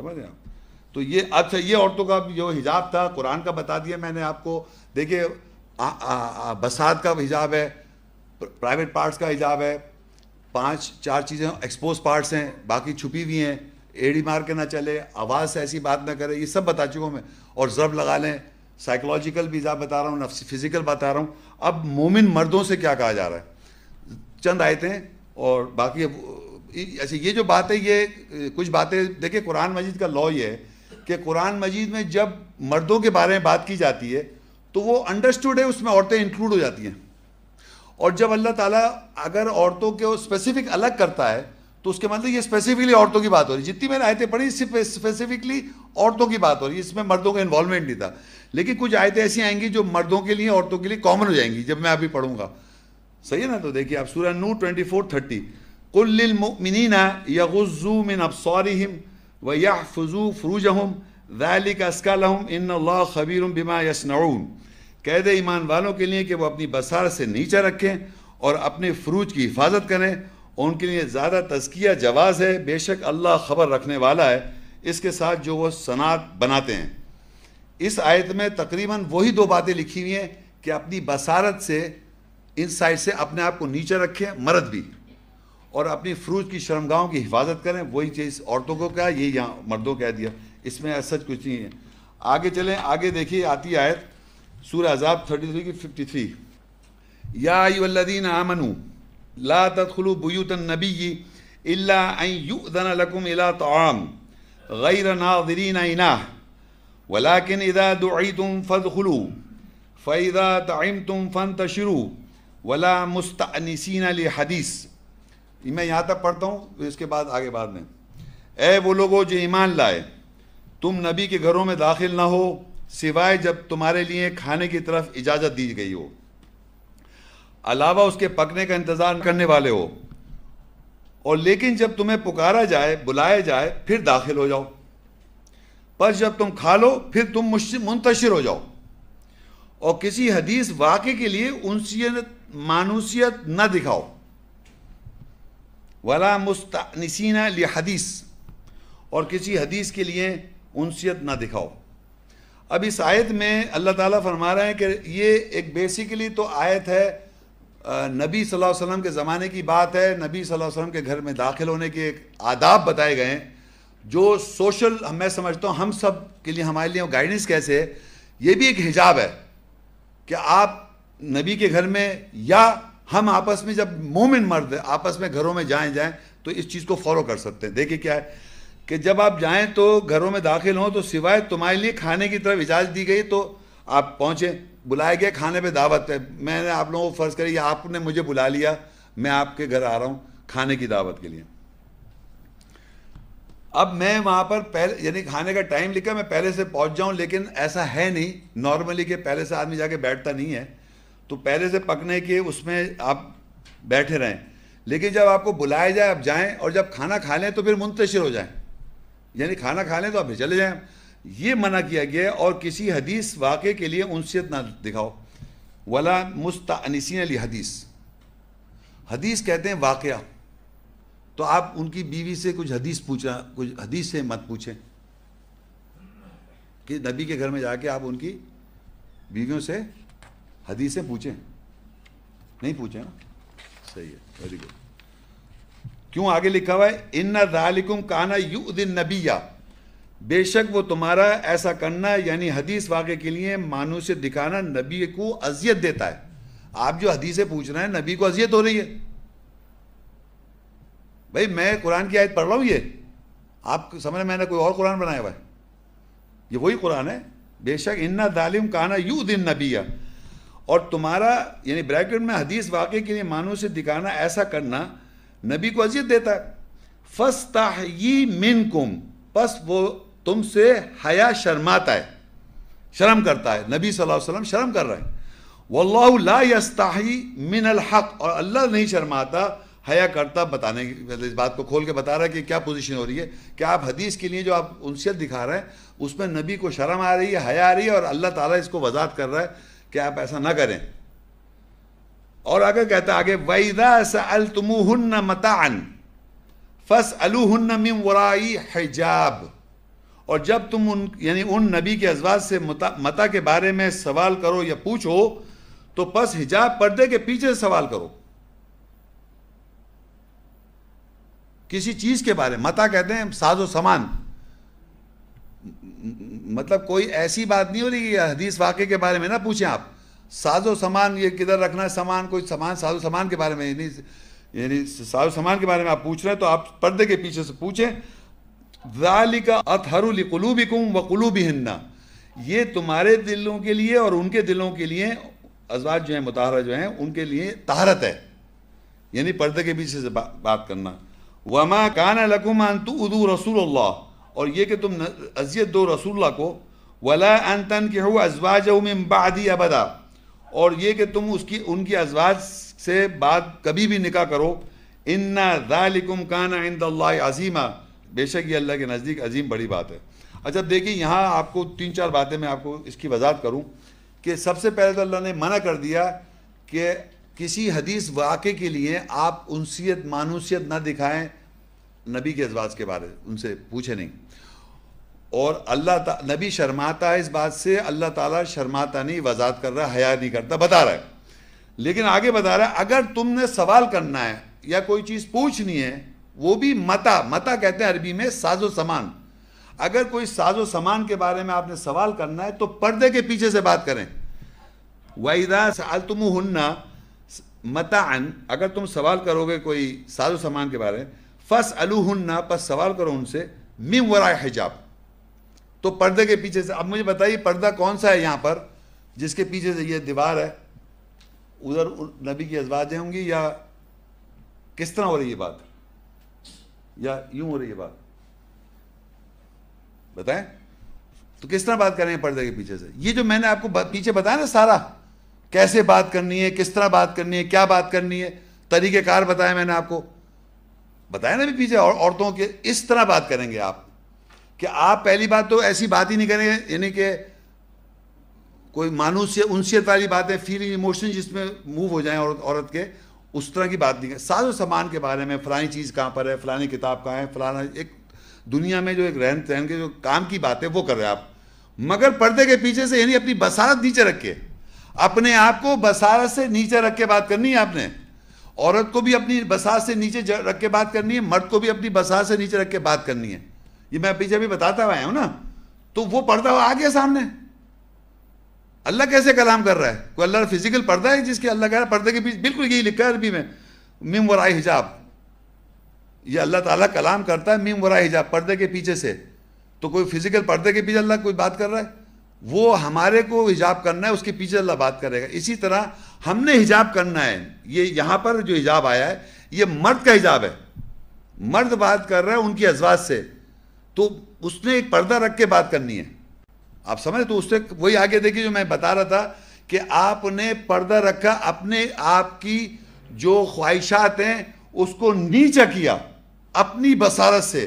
समझ रहे हैं तो ये अच्छा ये औरतों का जो हिजाब था कुरान का बता दिया मैंने आपको देखिए बसात का हिजाब है प्राइवेट पार्ट्स का हिजाब है पांच चार चीज़ें एक्सपोज पार्ट्स हैं बाकी छुपी हुई हैं एड़ी मार के ना चले आवाज़ से ऐसी बात ना करें ये सब बता चुका हूँ मैं और ज़रब लगा लें साइकोलॉजिकल भी हिजाब बता रहा हूँ नफ्स फिज़िकल बता रहा हूँ अब मोमिन मर्दों से क्या कहा जा रहा है चंद आयतें और बाकी अच्छा ये जो बात है ये कुछ बातें देखिए कुरान मजीद का लॉ ये है कि कुरान मजीद में जब मर्दों के बारे में बात की जाती है तो वो अंडरस्टूड है उसमें औरतें इंक्लूड हो जाती हैं और जब अल्लाह ताला अगर औरतों के स्पेसिफिक अलग करता है तो उसके मतलब ये स्पेसिफिकली औरतों की बात हो रही है जितनी मैंने आयतें पढ़ी सिर्फ स्पेसिफिकली औरतों की बात हो रही है इसमें मर्दों का इन्वॉल्वमेंट नहीं था लेकिन कुछ आयतें ऐसी आएंगी जो मर्दों के लिए औरतों के लिए कॉमन हो जाएंगी जब मैं अभी पढ़ूंगा सही है ना तो देखिए आप सूर्य नू ट्वेंटी फोर थर्टी قل للمؤمنين يغزوا من أبصارهم ويحفظوا فروجهم ذالक अस्कालहम إن الله خبير بما يصنعون कह दे ईमान वालों के लिए कि वो अपनी बसार से नीचा रखें और अपने फ्रूज की हिफाजत करें उनके लिए ज़्यादा तस्किया जवाज़ है बेशक अल्लाह खबर रखने वाला है इसके साथ जो वो सनात बनाते हैं इस आयत में तकरीबन वही दो बातें लिखी हुई हैं कि अपनी बसारत से इन साइड से अपने आप को नीचे रखें मर्द भी और अपनी फ्रूज की शर्मगाहों की हिफाजत करें वही चीज़ औरतों को क्या ये यहाँ मर्दों कह दिया इसमें सच कुछ नहीं है आगे चलें आगे देखिए आती आयत सूर आज़ाब थर्टी थ्री की फिफ्टी थ्री या वल्लदीन आमनु ला तदखलु बुयूतन नबी लकुम इला गैर वलाकिन इदा फ़ैदा तुम फन तशरु वला हदीस मैं यहाँ तक पढ़ता हूँ तो इसके बाद आगे बाद में ऐ वो लोगों जो ईमान लाए तुम नबी के घरों में दाखिल ना हो सिवाय जब तुम्हारे लिए खाने की तरफ इजाज़त दी गई हो अलावा उसके पकने का इंतज़ार करने वाले हो और लेकिन जब तुम्हें पुकारा जाए बुलाया जाए फिर दाखिल हो जाओ पर जब तुम खा लो फिर तुम मुंतशिर हो जाओ और किसी हदीस वाक़े के लिए उनसीत मानूसियत न दिखाओ वला मुस्तानसिना लिया हदीस और किसी हदीस के लिए उनसीत ना दिखाओ अब इस आयत में अल्लाह ताला फरमा रहे हैं कि ये एक बेसिकली तो आयत है नबी सल्लल्लाहु अलैहि वसल्लम के ज़माने की बात है नबी सल्लल्लाहु अलैहि वसल्लम के घर में दाखिल होने के एक आदाब बताए गए हैं जो सोशल मैं समझता हूँ हम सब के लिए हमारे लिए गाइडेंस कैसे है ये भी एक हिजाब है कि आप नबी के घर में या हम आपस में जब मोमिन मर्द आपस में घरों में जाएं जाएं तो इस चीज़ को फॉलो कर सकते हैं देखिए क्या है कि जब आप जाएं तो घरों में दाखिल हों तो सिवाय तुम्हारे लिए खाने की तरफ इजाज़त दी गई तो आप पहुँचें बुलाया गया खाने पर दावत है मैंने आप लोगों को फ़र्ज़ करी आपने मुझे बुला लिया मैं आपके घर आ रहा हूँ खाने की दावत के लिए अब मैं वहाँ पर पहले यानी खाने का टाइम लिखा मैं पहले से पहुँच जाऊँ लेकिन ऐसा है नहीं नॉर्मली के पहले से आदमी जाके बैठता नहीं है तो पहले से पकने के उसमें आप बैठे रहें लेकिन जब आपको बुलाया जाए आप जाएं और जब खाना खा लें तो फिर मुंतशिर हो जाएं यानी खाना खा लें तो आप फिर चले जाएं ये मना किया गया और किसी हदीस वाक़े के लिए उनसीत ना दिखाओ वला मुस्तानसिन अली हदीस हदीस कहते हैं वाक़ तो आप उनकी बीवी से कुछ हदीस पूछा कुछ हदीस से मत पूछें कि नबी के घर में जाके आप उनकी बीवियों से हदीसें पूछें नहीं पूछें ना सही है वेरी गुड क्यों आगे लिखा हुआ है इन नालिकुम काना यू युद्दिन नबीया बेशक वो तुम्हारा ऐसा करना यानी हदीस वाक्य के लिए मानू से दिखाना नबी को अजियत देता है आप जो हदीसें पूछ रहे हैं नबी को अजियत हो रही है भाई मैं कुरान की आयत पढ़ रहा हूँ ये आप समझ मैंने कोई और कुरान बनाया हुआ है ये वही कुरान है बेशक इन्ना दालिम काना यू दिन नबी है और तुम्हारा यानी ब्रैकेट में हदीस वाक़े के लिए मानो से दिखाना ऐसा करना नबी को अजियत देता है ताही मिन कुम बस वो तुमसे हया शर्माता है शर्म करता है नबी सल्लल्लाहु अलैहि वसल्लम शर्म कर रहे हैं वल्लाहु ला यस्ताही मिन अल हक और अल्लाह नहीं शर्माता हया करता बताने की मतलब इस बात को खोल के बता रहा है कि क्या पोजीशन हो रही है क्या आप हदीस के लिए जो आप उनसे दिखा रहे हैं उसमें नबी को शर्म आ रही है हया आ रही है और अल्लाह ताला इसको वजात कर रहा है कि आप ऐसा ना करें और आगे कहता आगे वैदा सल तुमुहन्न मतान फस अलूहन्न मिम वराई हिजाब और जब तुम उन यानी उन नबी के अजवाज से मता, मता के बारे में सवाल करो या पूछो तो बस हिजाब पर्दे के पीछे सवाल करो किसी चीज के बारे में मता कहते हैं साजो सामान मतलब कोई ऐसी बात नहीं हो रही है हदीस वाक्य के बारे में ना पूछें आप साजो सामान ये किधर रखना है सामान कोई सामान साजो सामान के बारे में यानी यानी साजो सामान के बारे में आप पूछ रहे हैं तो आप पर्दे के पीछे से पूछें जालिका अतहरुल कुलूबिकुम व हिन्ना ये तुम्हारे दिलों के लिए और उनके दिलों के लिए अजवाज जो है मुताहरा जो है उनके लिए तहारत है यानी पर्दे के पीछे से बा, बात करना वमा कान लकुमान तू उदू रसूल और ये कि तुम अजियत दो रसूल्ला को वला अनतन के हो अजवाज बादी अबदा और ये कि तुम उसकी उनकी अजवाज से बात कभी भी निकाह करो इन्ना दालिकुम काना इंदल्ला अजीमा बेशक ये अल्लाह के नज़दीक अजीम बड़ी बात है अच्छा देखिए यहाँ आपको तीन चार बातें मैं आपको इसकी वजाहत करूँ कि सबसे पहले तो अल्लाह ने मना कर दिया कि किसी हदीस वाक़े के लिए आप उनसीत मानूसियत ना दिखाएं नबी के अजवाज के बारे में उनसे पूछे नहीं और अल्लाह नबी शर्माता है इस बात से अल्लाह ताला शर्माता नहीं वजात कर रहा हया नहीं करता बता रहा है लेकिन आगे बता रहा है अगर तुमने सवाल करना है या कोई चीज़ पूछनी है वो भी मता मता कहते हैं अरबी में साजो सामान अगर कोई साजो सामान के बारे में आपने सवाल करना है तो पर्दे के पीछे से बात करें वाहिदा सालतुम हन्ना मता अगर तुम सवाल करोगे कोई साजो सामान के बारे में फस अलूहन्ना पर सवाल करो उनसे मिम वरा हिजाब तो पर्दे के पीछे से अब मुझे बताइए पर्दा कौन सा है यहाँ पर जिसके पीछे से ये दीवार है उधर नबी की अजवाजें होंगी या किस तरह हो रही है बात या यूं हो रही है बात बताएं तो किस तरह बात करें पर्दे के पीछे से ये जो मैंने आपको पीछे बताया ना सारा कैसे बात करनी है किस तरह बात करनी है क्या बात करनी है तरीक़ेकार बताया मैंने आपको बताया ना भी पीछे और औरतों के इस तरह बात करेंगे आप कि आप पहली बात तो ऐसी बात ही नहीं करेंगे यानी कि कोई या उनसीत वाली बातें फीलिंग इमोशन जिसमें मूव हो जाए औरत औरत के उस तरह की बात नहीं करें साजो सामान के बारे में फ़लानी चीज़ कहाँ पर है फ़लानी किताब कहाँ है फलाना एक दुनिया में जो एक रहन सहन के जो काम की बात है वो कर रहे हैं आप मगर पर्दे के पीछे से यानी अपनी बसारत नीचे रख के अपने आप को बसारत से नीचे रख के बात करनी है आपने औरत को भी अपनी बसात से नीचे रख के बात करनी है मर्द को भी अपनी बसात से नीचे रख के बात करनी है ये मैं पीछे भी बताता हुआ हूं हूँ ना तो वो पर्दा आ गया सामने अल्लाह कैसे कलाम कर रहा है कोई अल्लाह फिजिकल पर्दा है जिसके अल्लाह कह रहा है पर्दे के पीछे बिल्कुल यही लिखा है अरबी में मिम वराय हिजाब ये अल्लाह ताला कलाम करता है मिम वराय हिजाब पर्दे के पीछे से तो कोई फिजिकल पर्दे के पीछे अल्लाह कोई बात कर रहा है वो हमारे को हिजाब करना है उसके पीछे अल्लाह बात करेगा इसी तरह हमने हिजाब करना है ये यहाँ पर जो हिजाब आया है ये मर्द का हिजाब है मर्द बात कर रहा है उनकी अजवाज से तो उसने एक पर्दा रख के बात करनी है आप समझ तो उससे वही आगे देखिए जो मैं बता रहा था कि आपने पर्दा रखा अपने आपकी जो ख्वाहिशात हैं उसको नीचा किया अपनी बसारत से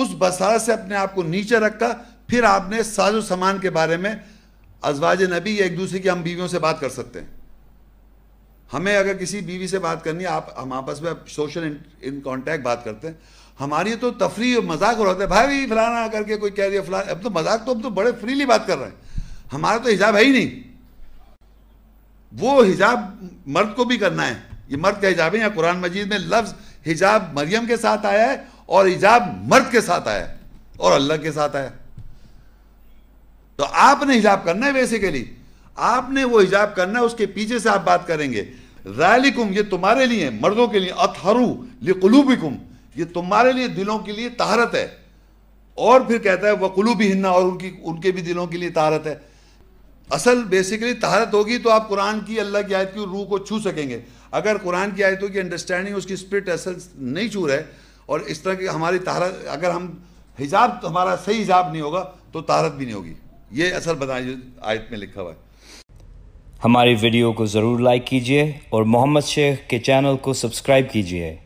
उस बसारत से अपने आप को नीचा रखा फिर आपने साजो सामान के बारे में अजवाज नबी या एक दूसरे की हम बीवियों से बात कर सकते हैं हमें अगर किसी बीवी से बात करनी है आप हम आपस में सोशल इन कॉन्टैक्ट बात करते हैं हमारी तो तफरी और मजाक हो रहा है भाई फलाना करके कोई कह दिया फलाना अब तो मजाक तो अब तो बड़े फ्रीली बात कर रहे हैं हमारा तो हिजाब है ही नहीं वो हिजाब मर्द को भी करना है ये मर्द का हिजाब है या कुरान मजीद में लफ्ज हिजाब मरियम के साथ आया है और हिजाब मर्द के साथ आया है और अल्लाह के साथ आया है तो आपने हिजाब करना है बेसिकली आपने वो हिजाब करना है उसके पीछे से आप बात करेंगे रैलिकुम ये तुम्हारे लिए मर्दों के लिए अतहरू लिकलूबिकुम ये तुम्हारे लिए दिलों के लिए तहारत है और फिर कहता है वह भी हिन्ना और उनकी उनके भी दिलों के लिए तहारत है असल बेसिकली तहारत होगी तो आप कुरान की अल्लाह की आयत की रूह को छू सकेंगे अगर कुरान की आयतों की अंडरस्टैंडिंग उसकी स्पिरिट असल नहीं छू रहे और इस तरह की हमारी तहारत अगर हम हिजाब हमारा सही हिजाब नहीं होगा तो तहारत भी नहीं होगी ये असल बताए आयत में लिखा हुआ है हमारी वीडियो को ज़रूर लाइक कीजिए और मोहम्मद शेख के चैनल को सब्सक्राइब कीजिए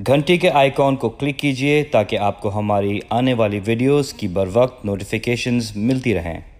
घंटी के आइकॉन को क्लिक कीजिए ताकि आपको हमारी आने वाली वीडियोस की बर वक्त नोटिफिकेशन मिलती रहें